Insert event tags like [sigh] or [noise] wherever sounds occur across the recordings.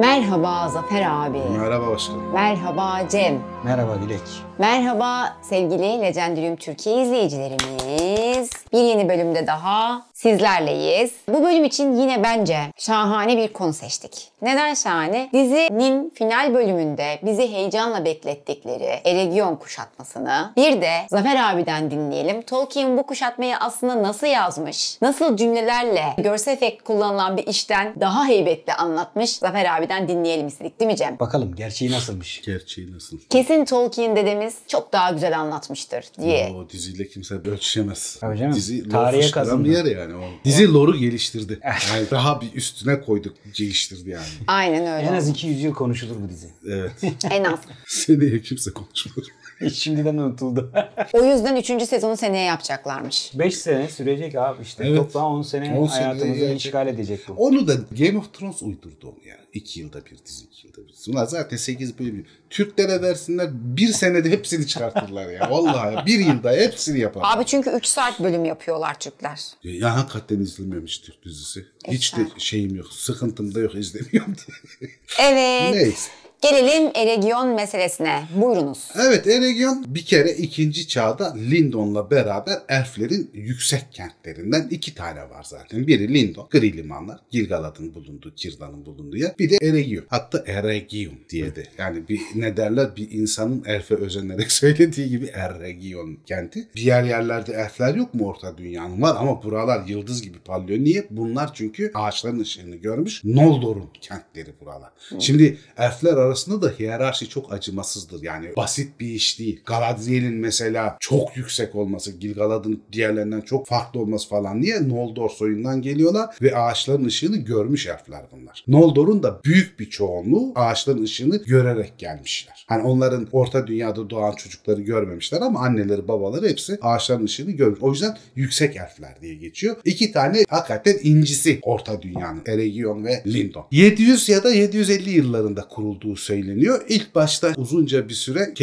Merhaba Zafer abi. Merhaba başkanım. Merhaba Cem. Merhaba Dilek. Merhaba sevgili Legendarium Türkiye izleyicilerimiz. Bir yeni bölümde daha sizlerleyiz. Bu bölüm için yine bence şahane bir konu seçtik. Neden şahane? Dizinin final bölümünde bizi heyecanla beklettikleri Eregion kuşatmasını bir de Zafer abiden dinleyelim. Tolkien bu kuşatmayı aslında nasıl yazmış? Nasıl cümlelerle görsel efekt kullanılan bir işten daha heybetli anlatmış? Zafer abiden dinleyelim istedik değil mi Cem? Bakalım gerçeği nasılmış? gerçeği nasıl? Kesin Tolkien dedemiz çok daha güzel anlatmıştır diye. O diziyle kimse ölçüşemez. Tabii canım dizi tarihe kazandı. bir yer yani. O. Dizi yani. loru geliştirdi. [laughs] Yani daha bir üstüne koyduk geliştirdi yani. Aynen öyle. En az 200 yıl konuşulur bu dizi. Evet. [laughs] en az. Seneye kimse konuşmaz. konuşmadı. [laughs] Şimdiden unutuldu. o yüzden 3. sezonu seneye yapacaklarmış. 5 sene sürecek abi işte. Evet. Toplam 10 sene hayatımızı sene... işgal edecek bu. Onu da Game of Thrones uydurdu onu yani. 2 yılda bir dizi 2 yılda bir. Bunlar zaten 8 bölüm. Türklere versinler bir senede hepsini çıkartırlar ya. Vallahi bir yılda hepsini yapar. Abi çünkü 3 saat bölüm yapıyorlar Türkler. Ya hakikaten izlemiyorum Türk dizisi. Hiç de şeyim yok. Sıkıntım da yok izlemiyorum. [laughs] evet. Neyse. Gelelim Eregion meselesine. Buyurunuz. Evet Eregion bir kere ikinci çağda Lindon'la beraber elflerin yüksek kentlerinden iki tane var zaten. Biri Lindon, Gri Limanlar, Gilgalad'ın bulunduğu, Kirdan'ın bulunduğu yer. Bir de Eregion. Hatta Eregion diye de. Yani bir ne derler bir insanın elfe özenerek [laughs] söylediği gibi Eregion kenti. Bir yer yerlerde elfler yok mu orta dünyanın? Var ama buralar yıldız gibi parlıyor. Niye? Bunlar çünkü ağaçların ışığını görmüş. Noldor'un kentleri buralar. Hı. Şimdi elfler arasında arasında da hiyerarşi çok acımasızdır. Yani basit bir iş değil. Galadriel'in mesela çok yüksek olması, Gilgalad'ın diğerlerinden çok farklı olması falan. Niye? Noldor soyundan geliyorlar ve ağaçların ışığını görmüş elfler bunlar. Noldor'un da büyük bir çoğunluğu ağaçların ışığını görerek gelmişler. Hani onların orta dünyada doğan çocukları görmemişler ama anneleri babaları hepsi ağaçların ışığını görmüş. O yüzden yüksek elfler diye geçiyor. İki tane hakikaten incisi orta dünyanın. Eregion ve Lindon. 700 ya da 750 yıllarında kurulduğu söyleniyor. İlk başta uzunca bir süre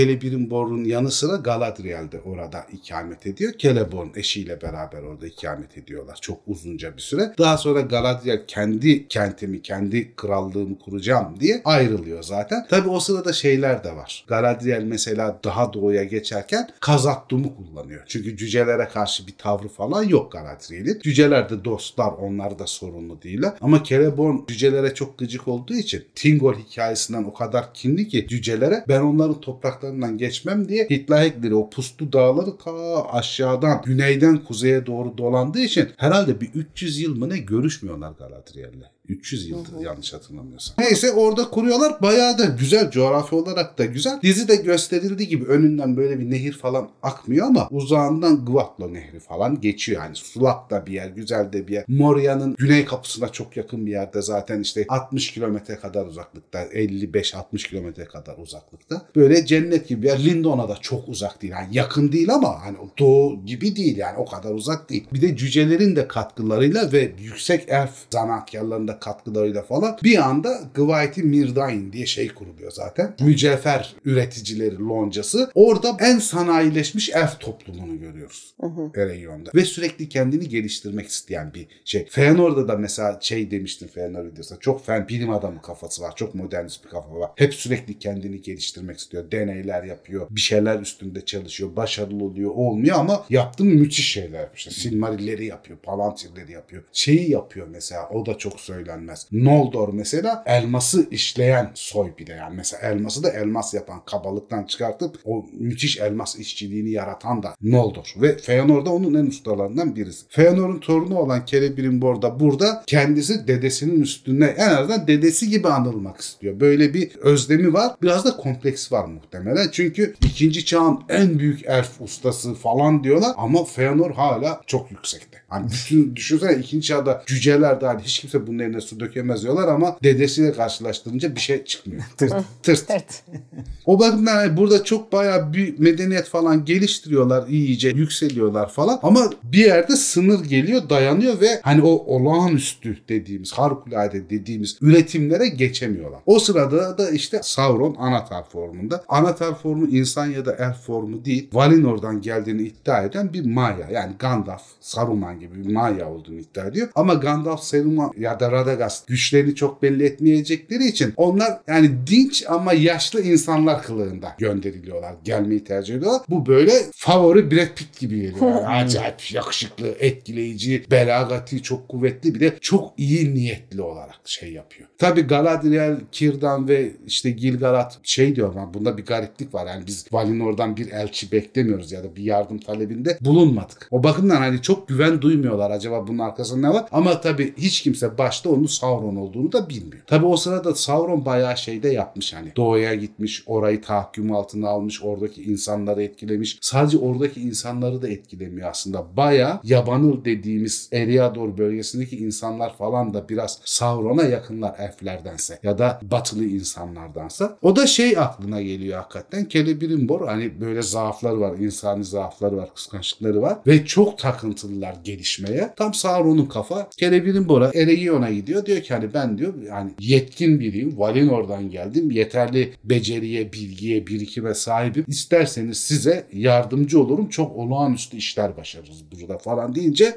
Borun yanı sıra Galadriel'de orada ikamet ediyor. Celeborn eşiyle beraber orada ikamet ediyorlar çok uzunca bir süre. Daha sonra Galadriel kendi kentimi, kendi krallığımı kuracağım diye ayrılıyor zaten. Tabi o sırada şeyler de var. Galadriel mesela daha doğuya geçerken Kazattum'u kullanıyor. Çünkü cücelere karşı bir tavrı falan yok Galadriel'in. Cüceler de dostlar, onlar da sorunlu değiller. Ama Celeborn cücelere çok gıcık olduğu için Tingol hikayesinden o kadar kadar kinli ki cücelere ben onların topraklarından geçmem diye Hitler Hitler'leri o puslu dağları ta aşağıdan güneyden kuzeye doğru dolandığı için herhalde bir 300 yıl mı ne görüşmüyorlar Galatasaray'la. 300 yıldır Hı-hı. yanlış hatırlamıyorsam. Neyse orada kuruyorlar. Bayağı da güzel coğrafi olarak da güzel. Dizi de gösterildiği gibi önünden böyle bir nehir falan akmıyor ama uzağından Guatlo nehri falan geçiyor. Yani sulak da bir yer, güzel de bir yer. Moria'nın güney kapısına çok yakın bir yerde zaten işte 60 kilometre kadar uzaklıkta, 55-60 kilometre kadar uzaklıkta. Böyle cennet gibi bir yer. Lindon'a da çok uzak değil. Yani yakın değil ama hani doğu gibi değil yani o kadar uzak değil. Bir de cücelerin de katkılarıyla ve yüksek elf zanaatkarlarında katkılarıyla falan bir anda Gvaiti Mirdain diye şey kuruluyor zaten. mücefer üreticileri loncası. Orada en sanayileşmiş elf topluluğunu görüyoruz. Hı Ereyon'da. Ve sürekli kendini geliştirmek isteyen bir şey. Feyenoord'da da mesela şey demiştim Feyenoord videosunda. Çok fen bilim adamı kafası var. Çok modernist bir kafa var. Hep sürekli kendini geliştirmek istiyor. Deneyler yapıyor. Bir şeyler üstünde çalışıyor. Başarılı oluyor. Olmuyor ama yaptığım müthiş şeyler İşte Silmarilleri yapıyor. Palantirleri yapıyor. Şeyi yapıyor mesela. O da çok söyle söylenmez. Noldor mesela elması işleyen soy bir de yani. Mesela elması da elmas yapan kabalıktan çıkartıp o müthiş elmas işçiliğini yaratan da Noldor. Ve Feanor da onun en ustalarından birisi. Feanor'un torunu olan Celebrimbor da burada kendisi dedesinin üstüne en azından dedesi gibi anılmak istiyor. Böyle bir özlemi var. Biraz da kompleks var muhtemelen. Çünkü ikinci çağın en büyük elf ustası falan diyorlar ama Feanor hala çok yüksekte. Hani bütün düşünsene ikinci çağda cüceler dahil hiç kimse bunların bile su dökemez diyorlar ama dedesiyle karşılaştırınca bir şey çıkmıyor. [laughs] tırt, tırt. o bakımdan hani burada çok baya bir medeniyet falan geliştiriyorlar iyice yükseliyorlar falan ama bir yerde sınır geliyor dayanıyor ve hani o olağanüstü dediğimiz harikulade dediğimiz üretimlere geçemiyorlar. O sırada da işte Sauron anahtar formunda. anahtar formu insan ya da elf formu değil. Valinor'dan geldiğini iddia eden bir Maya yani Gandalf, Saruman gibi bir Maya olduğunu iddia ediyor. Ama Gandalf, Saruman ya da Radagast güçlerini çok belli etmeyecekleri için onlar yani dinç ama yaşlı insanlar kılığında gönderiliyorlar. Gelmeyi tercih ediyorlar. Bu böyle favori Brad Pitt gibi geliyor. Yani [laughs] acayip yakışıklı, etkileyici, belagati çok kuvvetli bir de çok iyi niyetli olarak şey yapıyor. Tabi Galadriel, Kirdan ve işte Gilgalat şey diyor ama bunda bir gariplik var. Yani biz Valinor'dan bir elçi beklemiyoruz ya da bir yardım talebinde bulunmadık. O bakımdan hani çok güven duymuyorlar acaba bunun arkasında ne var? Ama tabi hiç kimse başta başta onun Sauron olduğunu da bilmiyor. Tabi o sırada Sauron bayağı şeyde yapmış hani. Doğuya gitmiş, orayı tahkim altına almış, oradaki insanları etkilemiş. Sadece oradaki insanları da etkilemiyor aslında. Bayağı yabanıl dediğimiz Eriador bölgesindeki insanlar falan da biraz Sauron'a yakınlar elflerdense ya da batılı insanlardansa. O da şey aklına geliyor hakikaten. Celebrimbor hani böyle zaafları var, insani zaafları var, kıskançlıkları var ve çok takıntılılar gelişmeye. Tam Sauron'un kafa Celebrimbor'a, Eregion'a gidiyor. Diyor ki hani ben diyor yani yetkin biriyim. Valinor'dan geldim. Yeterli beceriye, bilgiye, birikime sahibim. İsterseniz size yardımcı olurum. Çok olağanüstü işler başarırız burada falan deyince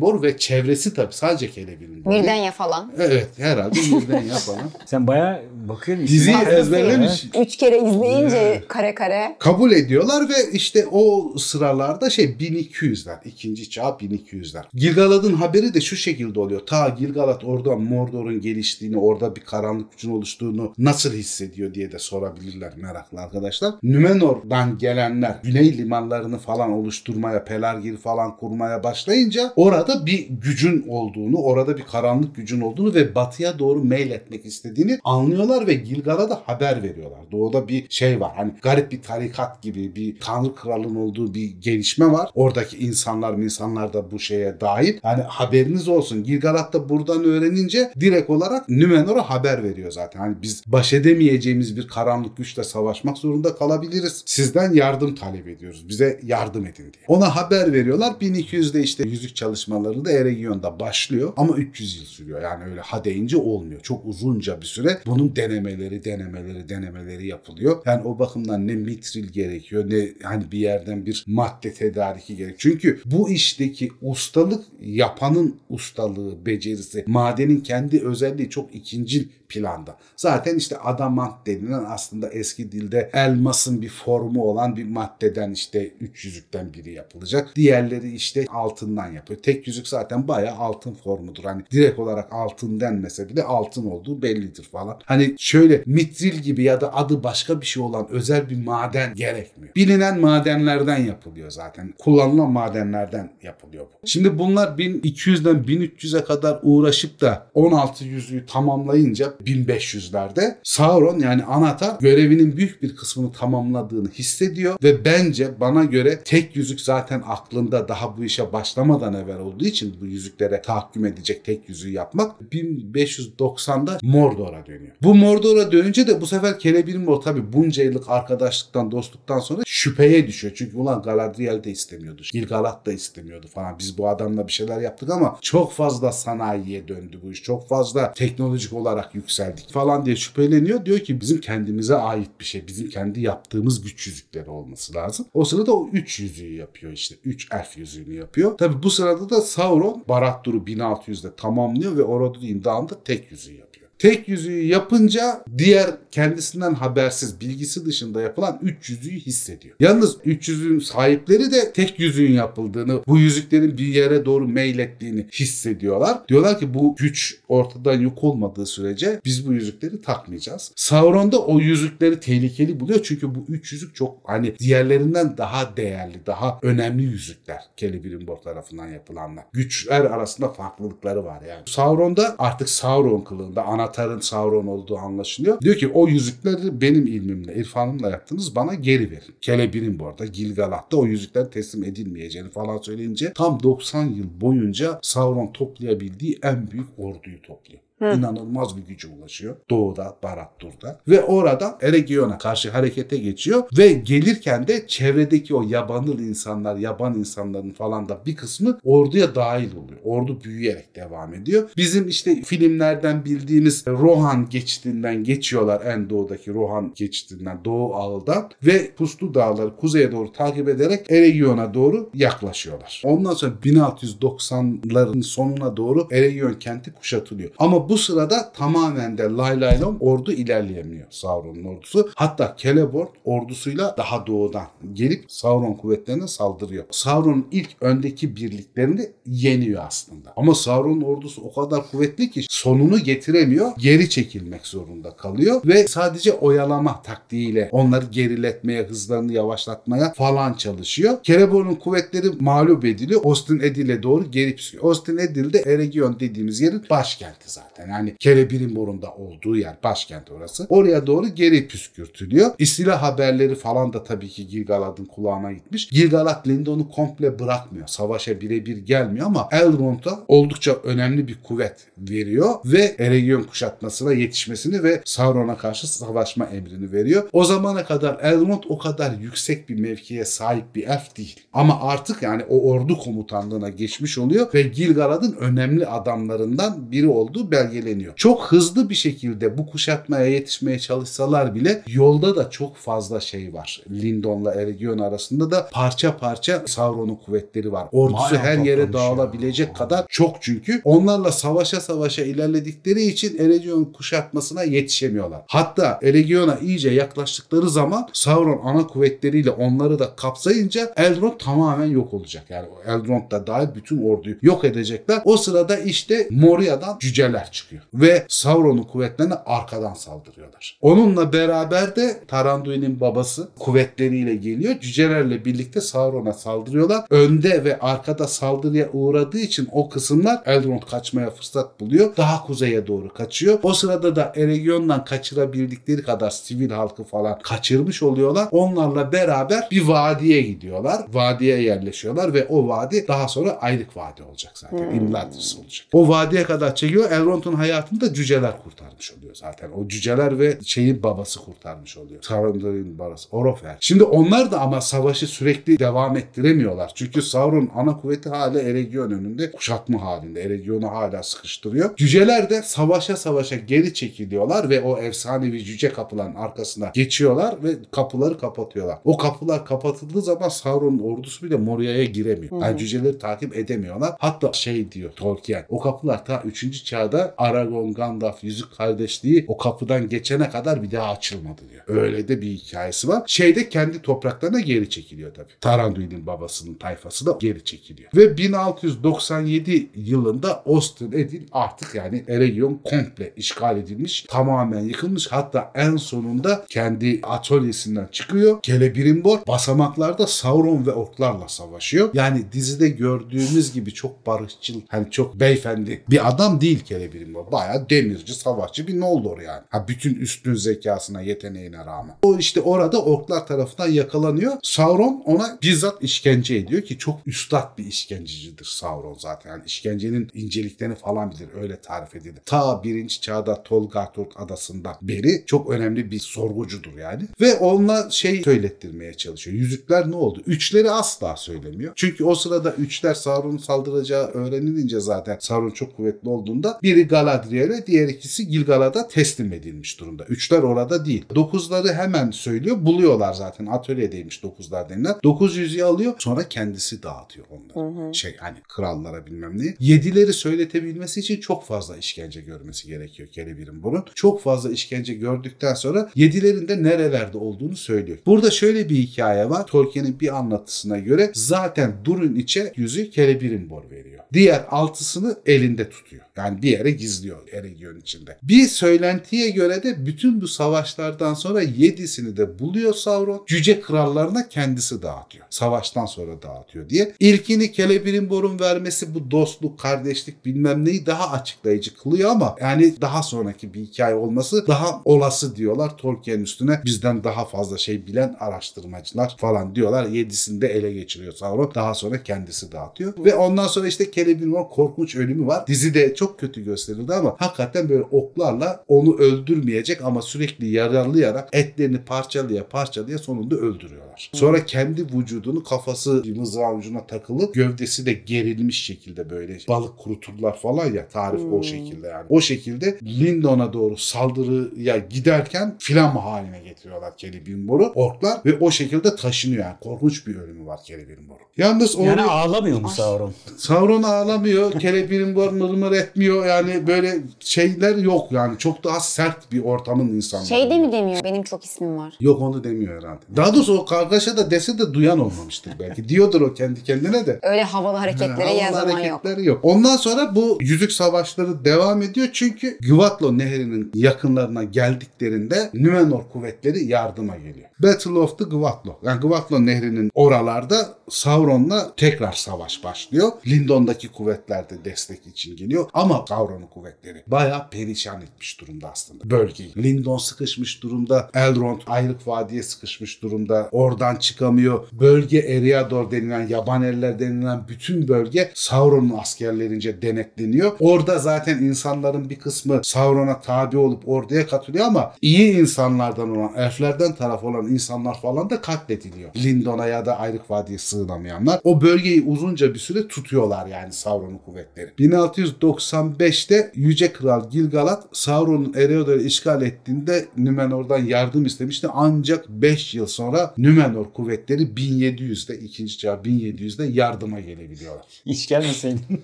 bor ve çevresi tabii sadece Kelebilimbor. Mirdenya falan. Evet herhalde Mirdenya [laughs] falan. Sen baya bakıyorsun. Dizi ezberlemiş. Üç kere izleyince kare kare. Kabul ediyorlar ve işte o sıralarda şey 1200'ler. ikinci çağ 1200'ler. Gilgalad'ın haberi de şu şekilde oluyor. Ta Gilgalad orada Mordor'un geliştiğini, orada bir karanlık gücün oluştuğunu nasıl hissediyor diye de sorabilirler meraklı arkadaşlar. Nümenor'dan gelenler güney limanlarını falan oluşturmaya, Pelargir falan kurmaya başlayınca orada bir gücün olduğunu, orada bir karanlık gücün olduğunu ve batıya doğru meyletmek istediğini anlıyorlar ve Gilgal'a da haber veriyorlar. Doğuda bir şey var. Hani garip bir tarikat gibi bir tanrı kralın olduğu bir gelişme var. Oradaki insanlar insanlar da bu şeye dahil. Hani haberiniz olsun. Gilgalat da buradan öğrenince direkt olarak Nümenor'a haber veriyor zaten. Hani biz baş edemeyeceğimiz bir karanlık güçle savaşmak zorunda kalabiliriz. Sizden yardım talep ediyoruz. Bize yardım edin diye. Ona haber veriyorlar. 1200'de işte yüzük çalışmaları da Eregion'da başlıyor ama 300 yıl sürüyor. Yani öyle ha deyince olmuyor. Çok uzunca bir süre bunun denemeleri, denemeleri, denemeleri yapılıyor. Yani o bakımdan ne mitril gerekiyor ne hani bir yerden bir madde tedariki gerekiyor. Çünkü bu işteki ustalık yapanın ustalığı, becerisi, Madenin kendi özelliği çok ikincil planda. Zaten işte adamant denilen aslında eski dilde elmasın bir formu olan bir maddeden işte üç yüzükten biri yapılacak. Diğerleri işte altından yapıyor. Tek yüzük zaten bayağı altın formudur. Hani direkt olarak altın denmese bile altın olduğu bellidir falan. Hani şöyle mitril gibi ya da adı başka bir şey olan özel bir maden gerekmiyor. Bilinen madenlerden yapılıyor zaten. Kullanılan madenlerden yapılıyor bu. Şimdi bunlar 1200'den 1300'e kadar uğraşıp da 16 yüzüğü tamamlayınca 1500'lerde Sauron yani Anata görevinin büyük bir kısmını tamamladığını hissediyor ve bence bana göre tek yüzük zaten aklında daha bu işe başlamadan evvel olduğu için bu yüzüklere tahakküm edecek tek yüzüğü yapmak 1590'da Mordor'a dönüyor. Bu Mordor'a dönünce de bu sefer Celebrimbor tabi bunca yıllık arkadaşlıktan dostluktan sonra şüpheye düşüyor. Çünkü ulan Galadriel de istemiyordu. Gilgalad da istemiyordu falan. Biz bu adamla bir şeyler yaptık ama çok fazla sanayiye döndü bu iş. Çok fazla teknolojik olarak yüksek yükseldik falan diye şüpheleniyor. Diyor ki bizim kendimize ait bir şey. Bizim kendi yaptığımız güç yüzükleri olması lazım. O sırada o üç yüzüğü yapıyor işte. Üç elf yüzüğünü yapıyor. Tabi bu sırada da Sauron barad duru 1600'de tamamlıyor ve Orodruin Dağı'nda tek yüzüğü yapıyor. Tek yüzüğü yapınca diğer kendisinden habersiz bilgisi dışında yapılan üç yüzüğü hissediyor. Yalnız üç yüzüğün sahipleri de tek yüzüğün yapıldığını, bu yüzüklerin bir yere doğru meylettiğini hissediyorlar. Diyorlar ki bu güç ortadan yok olmadığı sürece biz bu yüzükleri takmayacağız. Sauron da o yüzükleri tehlikeli buluyor çünkü bu üç yüzük çok hani diğerlerinden daha değerli, daha önemli yüzükler Celebrimbor tarafından yapılanlar. Güçler arasında farklılıkları var yani. Sauron da artık Sauron kılığında, ana Avatar'ın Sauron olduğu anlaşılıyor. Diyor ki o yüzükleri benim ilmimle, irfanımla yaptınız bana geri verin. Kelebirin bu arada Gilgalat'ta o yüzükler teslim edilmeyeceğini falan söyleyince tam 90 yıl boyunca Sauron toplayabildiği en büyük orduyu topluyor. Hı. İnanılmaz bir gücü ulaşıyor. Doğuda, Barattur'da. Ve orada Eregion'a karşı harekete geçiyor ve gelirken de çevredeki o yabanıl insanlar, yaban insanların falan da bir kısmı orduya dahil oluyor. Ordu büyüyerek devam ediyor. Bizim işte filmlerden bildiğimiz Rohan geçtiğinden geçiyorlar en doğudaki Rohan geçtiğinden Doğu Ağıl'dan ve Puslu Dağları kuzeye doğru takip ederek Eregion'a doğru yaklaşıyorlar. Ondan sonra 1690'ların sonuna doğru Eregion kenti kuşatılıyor. Ama bu bu sırada tamamen de lay lay lom ordu ilerleyemiyor Sauron'un ordusu. Hatta Celebort ordusuyla daha doğudan gelip Sauron kuvvetlerine saldırıyor. Sauron'un ilk öndeki birliklerini yeniyor aslında. Ama Sauron'un ordusu o kadar kuvvetli ki sonunu getiremiyor. Geri çekilmek zorunda kalıyor ve sadece oyalama taktiğiyle onları geriletmeye, hızlarını yavaşlatmaya falan çalışıyor. Celebort'un kuvvetleri mağlup ediliyor. Austin Edil'e doğru geri psüyor. Austin Edil de Eregion dediğimiz yerin başkenti zaten zaten. Yani kelebirin borunda olduğu yer başkent orası. Oraya doğru geri püskürtülüyor. İstila haberleri falan da tabii ki Gilgalad'ın kulağına gitmiş. Gilgalad Lindon'u komple bırakmıyor. Savaşa birebir gelmiyor ama Elrond'a oldukça önemli bir kuvvet veriyor ve Eregion kuşatmasına yetişmesini ve Sauron'a karşı savaşma emrini veriyor. O zamana kadar Elrond o kadar yüksek bir mevkiye sahip bir elf değil. Ama artık yani o ordu komutanlığına geçmiş oluyor ve Gilgalad'ın önemli adamlarından biri olduğu belli gölgeleniyor. Çok hızlı bir şekilde bu kuşatmaya yetişmeye çalışsalar bile yolda da çok fazla şey var. Lindon'la Eregion arasında da parça parça Sauron'un kuvvetleri var. Ordusu her yere dağılabilecek ya. kadar çok çünkü. Onlarla savaşa savaşa ilerledikleri için Eregion kuşatmasına yetişemiyorlar. Hatta Eregion'a iyice yaklaştıkları zaman Sauron ana kuvvetleriyle onları da kapsayınca Elrond tamamen yok olacak. Yani Elrond da dahil bütün orduyu yok edecekler. O sırada işte Moria'dan cüceler çıkıyor. Ve Sauron'un kuvvetlerine arkadan saldırıyorlar. Onunla beraber de Taranduin'in babası kuvvetleriyle geliyor. Cücelerle birlikte Sauron'a saldırıyorlar. Önde ve arkada saldırıya uğradığı için o kısımlar Elrond kaçmaya fırsat buluyor. Daha kuzeye doğru kaçıyor. O sırada da Eregion'dan kaçırabildikleri kadar sivil halkı falan kaçırmış oluyorlar. Onlarla beraber bir vadiye gidiyorlar. Vadiye yerleşiyorlar ve o vadi daha sonra Aylık Vadi olacak zaten. Hmm. olacak. O vadiye kadar çekiyor. Elrond Arnold'un hayatını da cüceler kurtarmış oluyor zaten. O cüceler ve şeyin babası kurtarmış oluyor. Sauron'un babası Orofer. Şimdi onlar da ama savaşı sürekli devam ettiremiyorlar. Çünkü Sauron ana kuvveti hala Eregion önünde kuşatma halinde. Eregion'u hala sıkıştırıyor. Cüceler de savaşa savaşa geri çekiliyorlar ve o efsanevi cüce kapılan arkasına geçiyorlar ve kapıları kapatıyorlar. O kapılar kapatıldığı zaman Sauron'un ordusu bile Moria'ya giremiyor. Yani cüceleri takip edemiyorlar. Hatta şey diyor Tolkien o kapılar ta 3. çağda Aragon Gandalf yüzük kardeşliği o kapıdan geçene kadar bir daha açılmadı diyor. Öyle de bir hikayesi var. Şeyde kendi topraklarına geri çekiliyor tabii. Taranduil'in babasının tayfası da geri çekiliyor. Ve 1697 yılında Austin Edil artık yani Eregion komple işgal edilmiş. Tamamen yıkılmış. Hatta en sonunda kendi atölyesinden çıkıyor. Celebirimbor basamaklarda Sauron ve orklarla savaşıyor. Yani dizide gördüğümüz gibi çok barışçıl, hani çok beyefendi bir adam değil Celebirimbor bileyim baya denizci savaşçı bir Noldor yani. Ha bütün üstün zekasına, yeteneğine rağmen. O işte orada orklar tarafından yakalanıyor. Sauron ona bizzat işkence ediyor ki çok üstad bir işkencecidir Sauron zaten. Yani işkencenin inceliklerini falan bilir öyle tarif edildi Ta birinci çağda Tolgatork adasında beri çok önemli bir sorgucudur yani. Ve onunla şey söylettirmeye çalışıyor. Yüzükler ne oldu? Üçleri asla söylemiyor. Çünkü o sırada üçler Sauron'un saldıracağı öğrenilince zaten Sauron çok kuvvetli olduğunda biri Galadriel'e diğer ikisi Gilgalada teslim edilmiş durumda. Üçler orada değil. Dokuzları hemen söylüyor. Buluyorlar zaten atölyedeymiş dokuzlar denilen. Dokuz yüzüğü alıyor sonra kendisi dağıtıyor onları. Hı hı. Şey hani krallara bilmem ne. Yedileri söyletebilmesi için çok fazla işkence görmesi gerekiyor Kelebirin bunun. Çok fazla işkence gördükten sonra yedilerin de nerelerde olduğunu söylüyor. Burada şöyle bir hikaye var. Tolkien'in bir anlatısına göre zaten Durun içe yüzü Kelebirin bor veriyor. Diğer altısını elinde tutuyor. Yani bir yere gizliyor Eregion içinde. Bir söylentiye göre de bütün bu savaşlardan sonra yedisini de buluyor Sauron. Cüce krallarına kendisi dağıtıyor. Savaştan sonra dağıtıyor diye. İlkini Kelebirin Celebrimbor'un vermesi bu dostluk, kardeşlik bilmem neyi daha açıklayıcı kılıyor ama yani daha sonraki bir hikaye olması daha olası diyorlar. Tolkien üstüne bizden daha fazla şey bilen araştırmacılar falan diyorlar. Yedisini de ele geçiriyor Sauron. Daha sonra kendisi dağıtıyor. Ve ondan sonra işte Kelebirin Celebrimbor korkunç ölümü var. Dizi de çok kötü gösteriyor gösterildi ama hakikaten böyle oklarla onu öldürmeyecek ama sürekli yaralayarak etlerini parçalaya parçalaya sonunda öldürüyorlar. Sonra kendi vücudunu kafası mızrağın ucuna takılı gövdesi de gerilmiş şekilde böyle balık kuruturlar falan ya tarif hmm. o şekilde yani. O şekilde Lindon'a doğru saldırıya giderken filan haline getiriyorlar Celebrimbor'u orklar ve o şekilde taşınıyor. Yani korkunç bir ölümü var Celebrimbor'un. Yalnız onu... Yani ağlamıyor mu Sauron? Sauron ağlamıyor. Celebrimbor mırmır etmiyor yani böyle şeyler yok yani çok daha sert bir ortamın insanları. Şey de mi demiyor benim çok ismim var? Yok onu demiyor herhalde. Daha doğrusu o kargaşa da dese de duyan olmamıştır belki. [laughs] Diyordur o kendi kendine de. Öyle havalı hareketlere ha, havalı yok. yok. Ondan sonra bu yüzük savaşları devam ediyor çünkü Güvatlo nehrinin yakınlarına geldiklerinde Nümenor kuvvetleri yardıma geliyor. Battle of the Gvatlo. Yani Gvatlo nehrinin oralarda Sauron'la tekrar savaş başlıyor. Lindon'daki kuvvetler de destek için geliyor ama Sauron'un kuvvetleri bayağı perişan etmiş durumda aslında bölgeyi. Lindon sıkışmış durumda, Elrond Ayrık Vadi'ye sıkışmış durumda. Oradan çıkamıyor. Bölge Eriador denilen, yaban eller denilen bütün bölge Sauron'un askerlerince denetleniyor. Orada zaten insanların bir kısmı Sauron'a tabi olup orduya katılıyor ama iyi insanlardan olan, elflerden taraf olan insanlar falan da katlediliyor. Lindon'a ya da Ayrık Vadi'ye sığ Kazanamayanlar o bölgeyi uzunca bir süre tutuyorlar yani Sauron'un kuvvetleri. 1695'te Yüce Kral Gilgalat Sauron'un Ereodor'u işgal ettiğinde Nümenor'dan yardım istemişti. Ancak 5 yıl sonra Nümenor kuvvetleri 1700'de ikinci çağ 1700'de yardıma gelebiliyorlar. Hiç gelmeseydin. [laughs]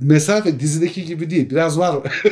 Mesafe dizideki gibi değil. Biraz var.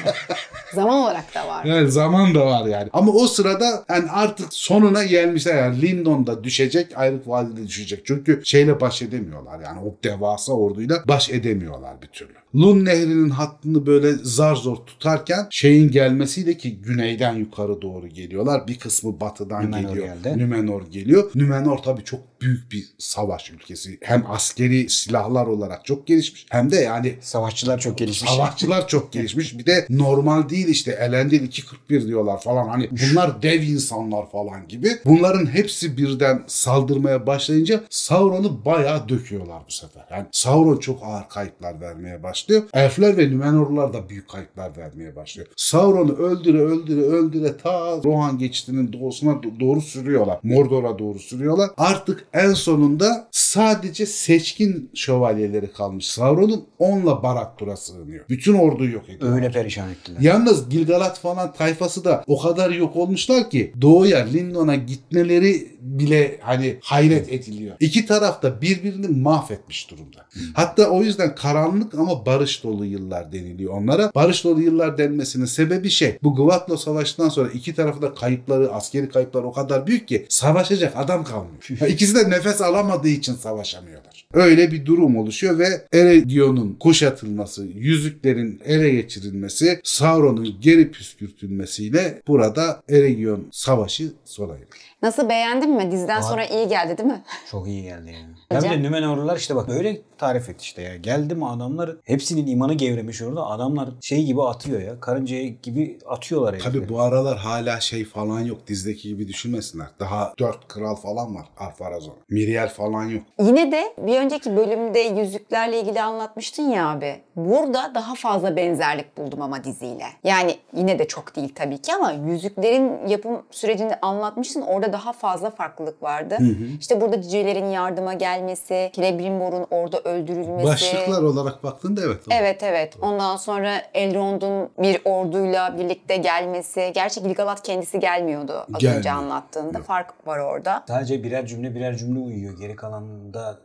[laughs] zaman olarak da var. Evet zaman da var yani. Ama o sırada yani artık sonuna gelmişler yani Lindon'da düşecek, Ayrık Vadide düşecek. Çünkü şey şeyle baş edemiyorlar. Yani o devasa orduyla baş edemiyorlar bir türlü. Lun Nehri'nin hattını böyle zar zor tutarken şeyin gelmesiyle ki güneyden yukarı doğru geliyorlar. Bir kısmı batıdan Nümenor geliyor. Geldi. Nümenor geliyor. Nümenor tabii çok büyük bir savaş ülkesi. Hem askeri silahlar olarak çok gelişmiş hem de yani savaşçılar çok gelişmiş. Savaşçılar çok gelişmiş. Bir de normal değil işte Elendil 241 diyorlar falan. Hani bunlar dev insanlar falan gibi. Bunların hepsi birden saldırmaya başlayınca Sauron'u Sauron'u bayağı döküyorlar bu sefer. Yani Sauron çok ağır kayıplar vermeye başlıyor. Elfler ve Numenorlar da büyük kayıplar vermeye başlıyor. Sauron'u öldüre öldüre öldüre ta Rohan geçitinin doğusuna doğru sürüyorlar. Mordor'a doğru sürüyorlar. Artık en sonunda sadece seçkin şövalyeleri kalmış. Sauron'un onunla Baraktur'a sığınıyor. Bütün orduyu yok ediyor. Öyle perişan ettiler. Yalnız Gilgalat falan tayfası da o kadar yok olmuşlar ki doğuya Lindon'a gitmeleri bile hani hayret ediliyor. İki tarafta tarafta birbirini mahvetmiş durumda. Hatta o yüzden karanlık ama barış dolu yıllar deniliyor onlara. Barış dolu yıllar denmesinin sebebi şey bu Gıvatlo Savaşı'ndan sonra iki tarafı da kayıpları, askeri kayıplar o kadar büyük ki savaşacak adam kalmıyor. [laughs] İkisi de nefes alamadığı için savaşamıyorlar. Öyle bir durum oluşuyor ve Eredion'un kuşatılması, yüzüklerin ele geçirilmesi, Sauron'un geri püskürtülmesiyle burada Eregion savaşı sona eriyor. Nasıl beğendin mi? Diziden Aa, sonra iyi geldi değil mi? Çok iyi geldi yani. Hem [laughs] de Nümenorlular işte bak böyle tarif et işte ya. Geldi mi adamlar hepsinin imanı gevremiş orada. Adamlar şey gibi atıyor ya. Karınca gibi atıyorlar yani. Tabii bu aralar hala şey falan yok. Dizdeki gibi düşünmesinler. Daha dört kral falan var alfarazon Miriel falan yok. Yine de bir önceki bölümde yüzüklerle ilgili anlatmıştın ya abi. Burada daha fazla benzerlik buldum ama diziyle. Yani yine de çok değil tabii ki ama yüzüklerin yapım sürecini anlatmıştın. Orada orada daha fazla farklılık vardı. Hı hı. İşte burada cücelerin yardıma gelmesi, Celebrimbor'un orada öldürülmesi. Başlıklar olarak baktığında evet. Doğru. Evet evet. Ondan sonra Elrond'un bir orduyla birlikte gelmesi. Gerçi Gilgalad kendisi gelmiyordu az Gelmiyor. önce anlattığında. Yok. Fark var orada. Sadece birer cümle birer cümle uyuyor. Geri kalanında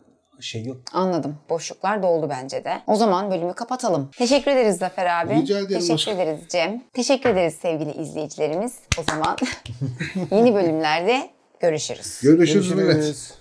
şey yok. Anladım. Boşluklar doldu bence de. O zaman bölümü kapatalım. Teşekkür ederiz Zafer abi. Rica ederim. Teşekkür başka. ederiz Cem. Teşekkür ederiz sevgili izleyicilerimiz. O zaman [laughs] yeni bölümlerde görüşürüz. Görüşürüz. görüşürüz. Evet.